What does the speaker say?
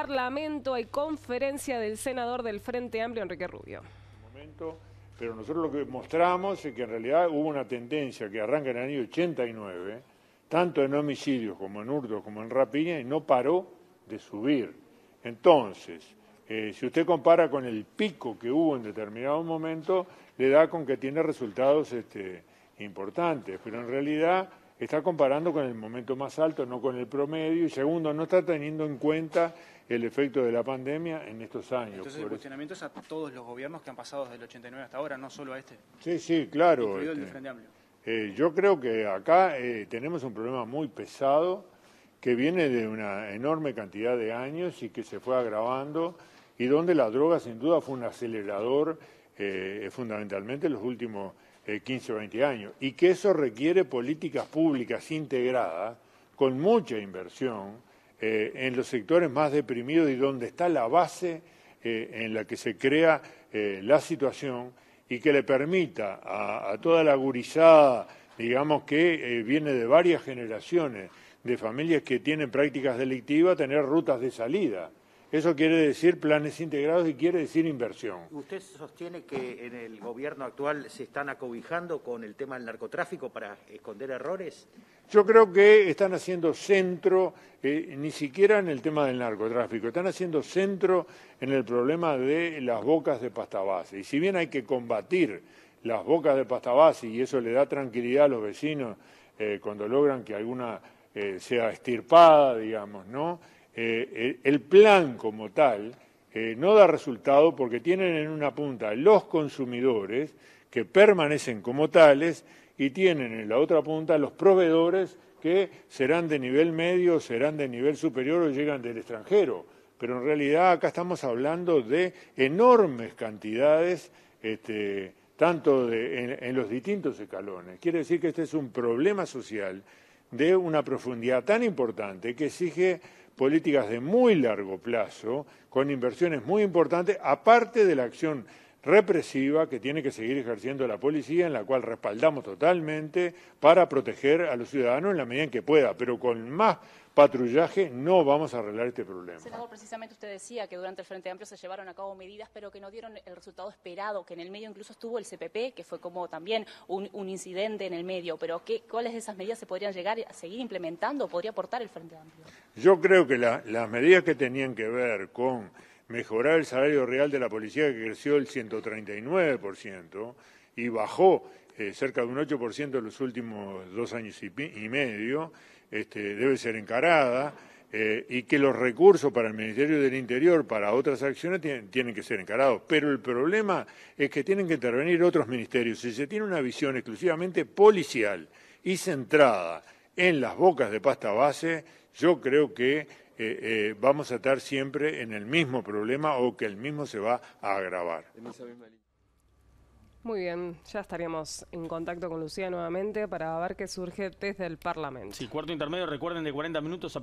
Parlamento y conferencia del senador del Frente Amplio, Enrique Rubio. pero nosotros lo que mostramos es que en realidad hubo una tendencia que arranca en el año 89, tanto en homicidios como en hurtos como en rapiña, y no paró de subir. Entonces, eh, si usted compara con el pico que hubo en determinado momento, le da con que tiene resultados este, importantes, pero en realidad está comparando con el momento más alto, no con el promedio, y segundo, no está teniendo en cuenta el efecto de la pandemia en estos años. Entonces el cuestionamiento es a todos los gobiernos que han pasado desde el 89 hasta ahora, no solo a este. Sí, sí, claro. Este, eh, yo creo que acá eh, tenemos un problema muy pesado que viene de una enorme cantidad de años y que se fue agravando y donde la droga sin duda fue un acelerador eh, fundamentalmente en los últimos 15 o 20 años y que eso requiere políticas públicas integradas con mucha inversión eh, en los sectores más deprimidos y donde está la base eh, en la que se crea eh, la situación y que le permita a, a toda la gurizada, digamos que viene de varias generaciones de familias que tienen prácticas delictivas, tener rutas de salida. Eso quiere decir planes integrados y quiere decir inversión. ¿Usted sostiene que en el gobierno actual se están acobijando con el tema del narcotráfico para esconder errores? Yo creo que están haciendo centro, eh, ni siquiera en el tema del narcotráfico, están haciendo centro en el problema de las bocas de pasta base. Y si bien hay que combatir las bocas de pasta base y eso le da tranquilidad a los vecinos eh, cuando logran que alguna eh, sea estirpada, digamos, ¿no? Eh, eh, el plan como tal eh, no da resultado porque tienen en una punta los consumidores que permanecen como tales y tienen en la otra punta los proveedores que serán de nivel medio, serán de nivel superior o llegan del extranjero. Pero en realidad acá estamos hablando de enormes cantidades, este, tanto en, en los distintos escalones. Quiere decir que este es un problema social de una profundidad tan importante que exige políticas de muy largo plazo, con inversiones muy importantes, aparte de la acción represiva que tiene que seguir ejerciendo la policía, en la cual respaldamos totalmente para proteger a los ciudadanos en la medida en que pueda, pero con más patrullaje no vamos a arreglar este problema. Senador, precisamente usted decía que durante el Frente Amplio se llevaron a cabo medidas, pero que no dieron el resultado esperado, que en el medio incluso estuvo el CPP, que fue como también un, incidente en el medio, pero ¿cuáles de esas medidas se podrían llegar a seguir implementando o podría aportar el Frente Amplio? Yo creo que las medidas que tenían que ver con mejorar el salario real de la policía que creció el 139% y bajó eh, cerca de un 8% en los últimos dos años y, medio, este, debe ser encarada eh, y que los recursos para el Ministerio del Interior, para otras acciones, tienen que ser encarados. Pero el problema es que tienen que intervenir otros ministerios. Si se tiene una visión exclusivamente policial y centrada en las bocas de pasta base, yo creo que eh, eh, vamos a estar siempre en el mismo problema o que el mismo se va a agravar. Muy bien, ya estaríamos en contacto con Lucía nuevamente para ver qué surge desde el Parlamento. Sí, cuarto intermedio, recuerden de 40 minutos a